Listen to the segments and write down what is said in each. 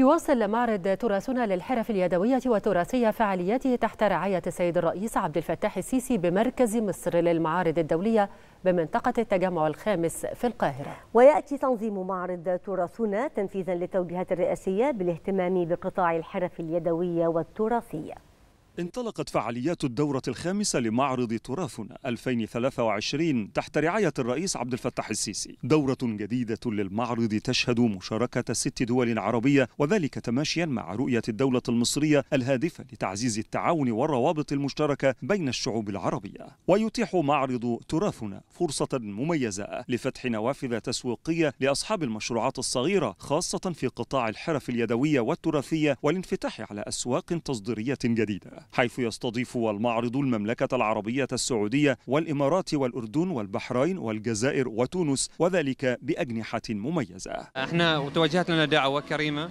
يواصل معرض تراثنا للحرف اليدوية والتراثية فعالياته تحت رعاية السيد الرئيس عبد الفتاح السيسي بمركز مصر للمعارض الدولية بمنطقة التجمع الخامس في القاهرة ويأتي تنظيم معرض تراثنا تنفيذا للتوجيهات الرئاسية بالاهتمام بقطاع الحرف اليدوية والتراثية انطلقت فعاليات الدورة الخامسة لمعرض تراثنا 2023 تحت رعاية الرئيس عبد الفتاح السيسي دورة جديدة للمعرض تشهد مشاركة ست دول عربية وذلك تماشيا مع رؤية الدولة المصرية الهادفة لتعزيز التعاون والروابط المشتركة بين الشعوب العربية ويتيح معرض تراثنا فرصة مميزة لفتح نوافذ تسويقية لأصحاب المشروعات الصغيرة خاصة في قطاع الحرف اليدوية والتراثية والانفتاح على أسواق تصديرية جديدة حيث يستضيف المعرض المملكة العربية السعودية والإمارات والأردن والبحرين والجزائر وتونس وذلك بأجنحة مميزة احنا توجهت لنا دعوة كريمة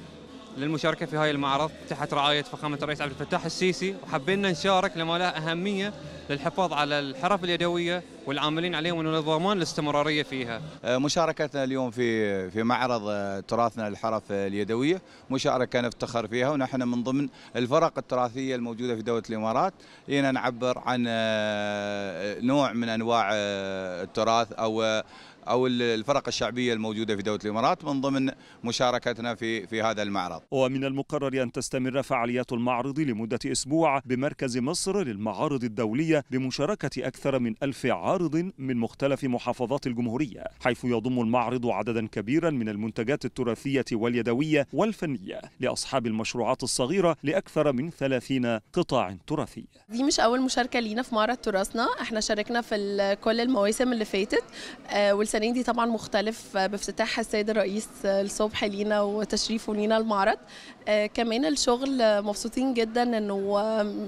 للمشاركه في هاي المعرض تحت رعايه فخامه الرئيس عبد الفتاح السيسي وحبينا نشارك لما له اهميه للحفاظ على الحرف اليدويه والعاملين عليهم ولضمان الاستمراريه فيها. آه، مشاركتنا اليوم في في معرض آه، تراثنا الحرف اليدويه مشاركه نفتخر فيها ونحن من ضمن الفرق التراثيه الموجوده في دوله الامارات لنا نعبر عن آه، نوع من انواع التراث او او الفرق الشعبيه الموجوده في دوله الامارات من ضمن مشاركتنا في في هذا المعرض. ومن المقرر ان تستمر فعاليات المعرض لمده اسبوع بمركز مصر للمعارض الدوليه بمشاركه اكثر من ألف عارض من مختلف محافظات الجمهوريه، حيث يضم المعرض عددا كبيرا من المنتجات التراثيه واليدويه والفنيه لاصحاب المشروعات الصغيره لاكثر من 30 قطاع تراثي. دي مش اول مشاركه لينا في معرض تراثنا، احنا شاركنا في كل المواسم اللي فاتت آه، والسنة السنه دي طبعا مختلف آه، بافتتاح السيد الرئيس آه، الصبح لينا وتشريفه لينا المعرض آه كمان الشغل آه، مبسوطين جدا انه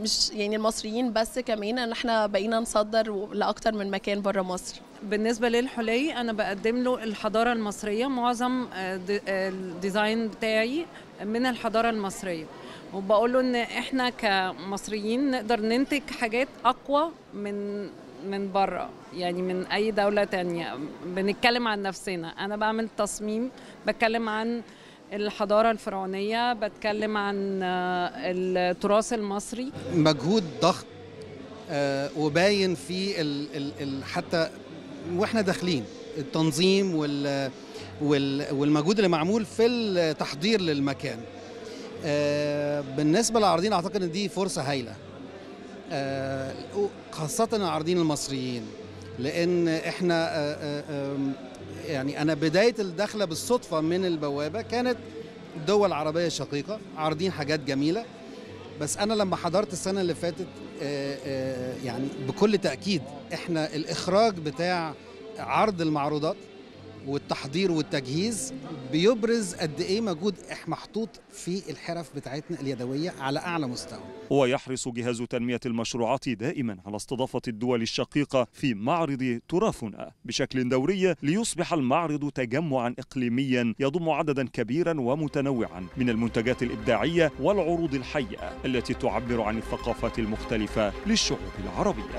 مش يعني المصريين بس كمان ان احنا بقينا نصدر لاكثر من مكان بره مصر بالنسبه للحلي انا بقدم له الحضاره المصريه معظم الديزاين بتاعي من الحضاره المصريه وبقول له ان احنا كمصريين نقدر ننتج حاجات اقوى من من بره يعني من اي دوله تانية بنتكلم عن نفسنا انا بعمل تصميم بتكلم عن الحضارة الفرعونية بتكلم عن آه، التراث المصري مجهود ضخم آه، وباين في حتى واحنا داخلين التنظيم وال والمجهود اللي معمول في التحضير للمكان آه، بالنسبة للعارضين أعتقد أن دي فرصة هايلة آه، خاصة العارضين المصريين لأن احنا آه، آه، يعني أنا بداية الدخلة بالصدفة من البوابة كانت دول عربية شقيقة عارضين حاجات جميلة بس أنا لما حضرت السنة اللي فاتت يعني بكل تأكيد احنا الإخراج بتاع عرض المعروضات والتحضير والتجهيز بيبرز قد ايه مجهود محطوط في الحرف بتاعتنا اليدويه على اعلى مستوى. ويحرص جهاز تنميه المشروعات دائما على استضافه الدول الشقيقه في معرض تراثنا بشكل دوري ليصبح المعرض تجمعا اقليميا يضم عددا كبيرا ومتنوعا من المنتجات الابداعيه والعروض الحيه التي تعبر عن الثقافات المختلفه للشعوب العربيه.